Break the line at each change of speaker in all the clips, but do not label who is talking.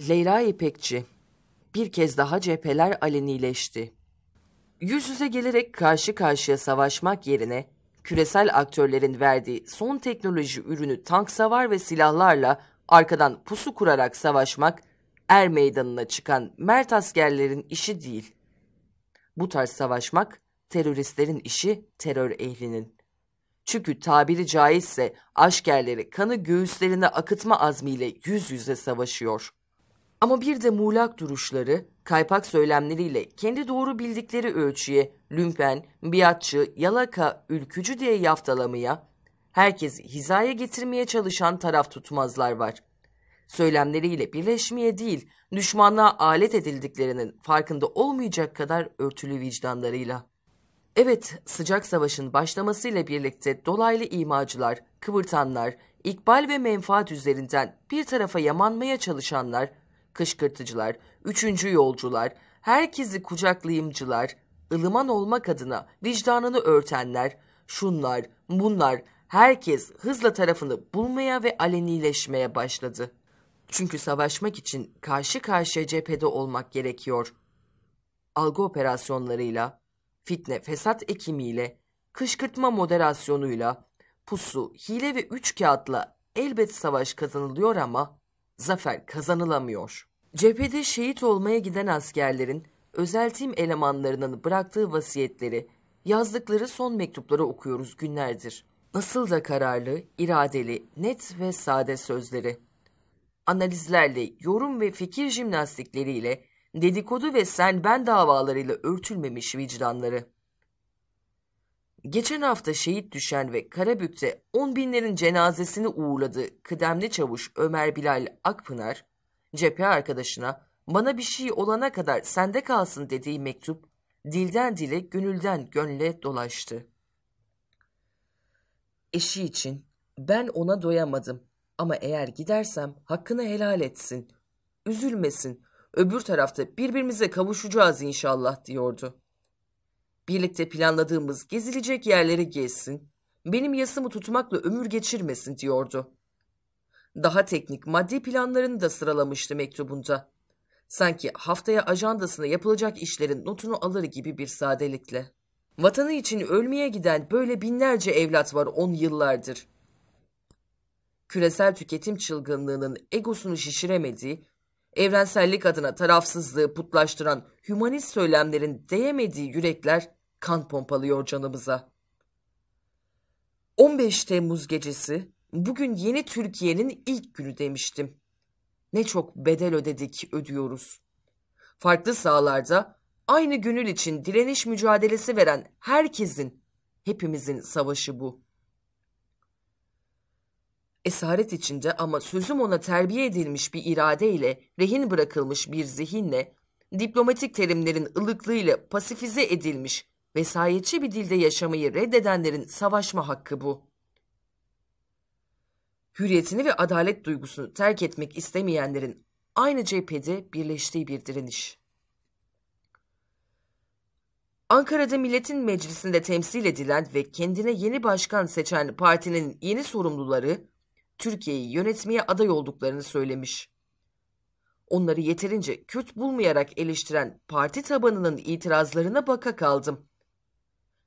Leyla İpekçi bir kez daha cepheler alenileşti. Yüz yüze gelerek karşı karşıya savaşmak yerine küresel aktörlerin verdiği son teknoloji ürünü tank savar ve silahlarla arkadan pusu kurarak savaşmak er meydanına çıkan mert askerlerin işi değil. Bu tarz savaşmak teröristlerin işi terör ehlinin. Çünkü tabiri caizse aşkerleri kanı göğüslerine akıtma azmiyle yüz yüze savaşıyor. Ama bir de muğlak duruşları, kaypak söylemleriyle kendi doğru bildikleri ölçüye, lümpen, biatçı, yalaka, ülkücü diye yaftalamaya, herkesi hizaya getirmeye çalışan taraf tutmazlar var. Söylemleriyle birleşmeye değil, düşmanlığa alet edildiklerinin farkında olmayacak kadar örtülü vicdanlarıyla. Evet, sıcak savaşın başlamasıyla birlikte dolaylı imacılar, kıvırtanlar, ikbal ve menfaat üzerinden bir tarafa yamanmaya çalışanlar, kışkırtıcılar, üçüncü yolcular, herkesi kucaklayımcılar, ılıman olmak adına vicdanını örtenler, şunlar, bunlar, herkes hızla tarafını bulmaya ve alenileşmeye başladı. Çünkü savaşmak için karşı karşıya cephede olmak gerekiyor. Algı operasyonlarıyla, fitne fesat ekimiyle, kışkırtma moderasyonuyla, pusu, hile ve üç kağıtla elbet savaş kazanılıyor ama zafer kazanılamıyor. Cephede şehit olmaya giden askerlerin özel tim elemanlarının bıraktığı vasiyetleri, yazdıkları son mektupları okuyoruz günlerdir. Nasıl da kararlı, iradeli, net ve sade sözleri. Analizlerle, yorum ve fikir jimnastikleriyle, dedikodu ve sen ben davalarıyla örtülmemiş vicdanları. Geçen hafta şehit düşen ve Karabük'te on binlerin cenazesini uğurladı kıdemli çavuş Ömer Bilal Akpınar, cephe arkadaşına bana bir şey olana kadar sende kalsın dediği mektup, dilden dile gönülden gönle dolaştı. Eşi için ben ona doyamadım ama eğer gidersem hakkını helal etsin, üzülmesin, öbür tarafta birbirimize kavuşacağız inşallah diyordu.'' Birlikte planladığımız gezilecek yerlere gezsin, benim yasımı tutmakla ömür geçirmesin diyordu. Daha teknik maddi planlarını da sıralamıştı mektubunda. Sanki haftaya ajandasına yapılacak işlerin notunu alır gibi bir sadelikle. Vatanı için ölmeye giden böyle binlerce evlat var on yıllardır. Küresel tüketim çılgınlığının egosunu şişiremediği, evrensellik adına tarafsızlığı putlaştıran hümanist söylemlerin değemediği yürekler kan pompalıyor canımıza. 15 Temmuz gecesi bugün yeni Türkiye'nin ilk günü demiştim. Ne çok bedel ödedik, ödüyoruz. Farklı sahalarda aynı gönül için direniş mücadelesi veren herkesin, hepimizin savaşı bu. Esaret içinde ama sözüm ona terbiye edilmiş bir iradeyle, rehin bırakılmış bir zihinle, diplomatik terimlerin ılıklığıyla pasifize edilmiş vesayetçi bir dilde yaşamayı reddedenlerin savaşma hakkı bu. Hürriyetini ve adalet duygusunu terk etmek istemeyenlerin aynı cephede birleştiği bir direniş. Ankara'da milletin meclisinde temsil edilen ve kendine yeni başkan seçen partinin yeni sorumluları Türkiye'yi yönetmeye aday olduklarını söylemiş. Onları yeterince Kürt bulmayarak eleştiren parti tabanının itirazlarına baka kaldım.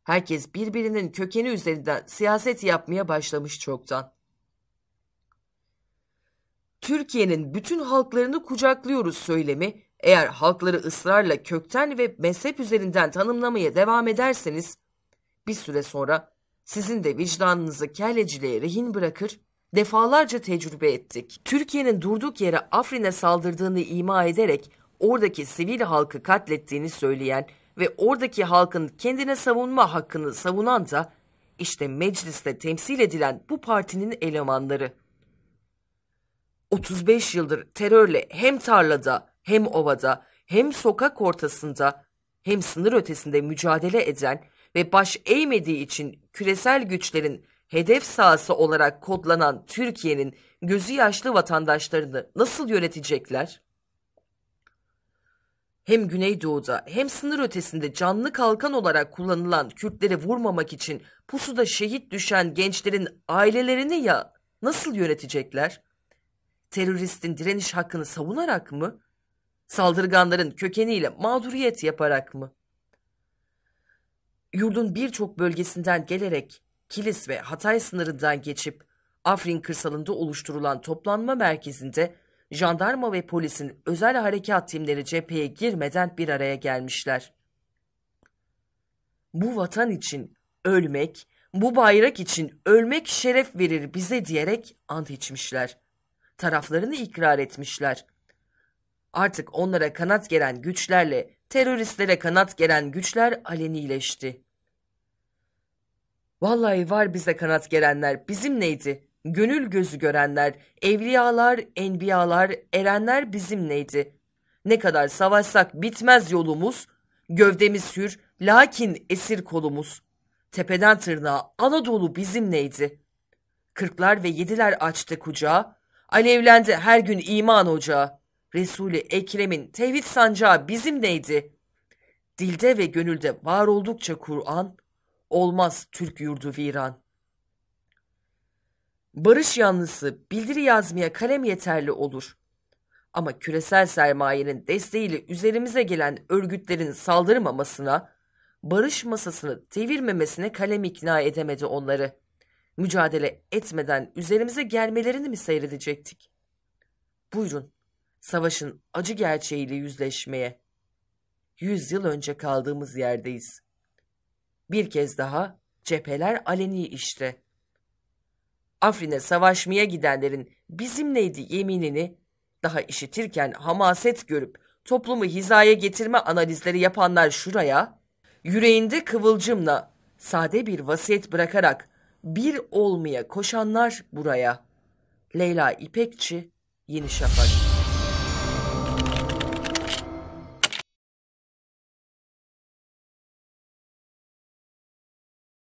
Herkes birbirinin kökeni üzerinden siyaset yapmaya başlamış çoktan. Türkiye'nin bütün halklarını kucaklıyoruz söylemi, eğer halkları ısrarla kökten ve mezhep üzerinden tanımlamaya devam ederseniz, bir süre sonra sizin de vicdanınızı kelleciliğe rehin bırakır, defalarca tecrübe ettik. Türkiye'nin durduk yere Afrin'e saldırdığını ima ederek oradaki sivil halkı katlettiğini söyleyen ve oradaki halkın kendine savunma hakkını savunan da işte mecliste temsil edilen bu partinin elemanları. 35 yıldır terörle hem tarlada hem ovada hem sokak ortasında hem sınır ötesinde mücadele eden ve baş eğmediği için küresel güçlerin hedef sahası olarak kodlanan Türkiye'nin gözü yaşlı vatandaşlarını nasıl yönetecekler? hem Güneydoğu'da hem sınır ötesinde canlı kalkan olarak kullanılan Kürtleri vurmamak için pusuda şehit düşen gençlerin ailelerini ya nasıl yönetecekler? Teröristin direniş hakkını savunarak mı? Saldırganların kökeniyle mağduriyet yaparak mı? Yurdun birçok bölgesinden gelerek Kilis ve Hatay sınırından geçip Afrin kırsalında oluşturulan toplanma merkezinde jandarma ve polisin özel harekat timleri cepheye girmeden bir araya gelmişler. Bu vatan için ölmek, bu bayrak için ölmek şeref verir bize diyerek ant içmişler. Taraflarını ikrar etmişler. Artık onlara kanat gelen güçlerle teröristlere kanat gelen güçler alenileşti. Vallahi var bize kanat gelenler bizim neydi? Gönül gözü görenler, evliyalar, enbiyalar, erenler bizimleydi. Ne kadar savaşsak bitmez yolumuz, gövdemiz hür, lakin esir kolumuz. Tepeden tırnağa Anadolu bizimleydi. Kırklar ve yediler açtı kucağı, alevlendi her gün iman ocağı. Resulü Ekrem'in tevhid sancağı bizimleydi. Dilde ve gönülde var oldukça Kur'an, olmaz Türk yurdu viran.'' barış yanlısı bildiri yazmaya kalem yeterli olur. Ama küresel sermayenin desteğiyle üzerimize gelen örgütlerin saldırmamasına, barış masasını devirmemesine kalem ikna edemedi onları. Mücadele etmeden üzerimize gelmelerini mi seyredecektik? Buyurun, savaşın acı gerçeğiyle yüzleşmeye. Yüz yıl önce kaldığımız yerdeyiz. Bir kez daha cepheler aleni işte.'' Afrin'e savaşmaya gidenlerin bizimleydi yeminini daha işitirken hamaset görüp toplumu hizaya getirme analizleri yapanlar şuraya, yüreğinde kıvılcımla sade bir vasiyet bırakarak bir olmaya koşanlar buraya. Leyla İpekçi, Yeni Şafak.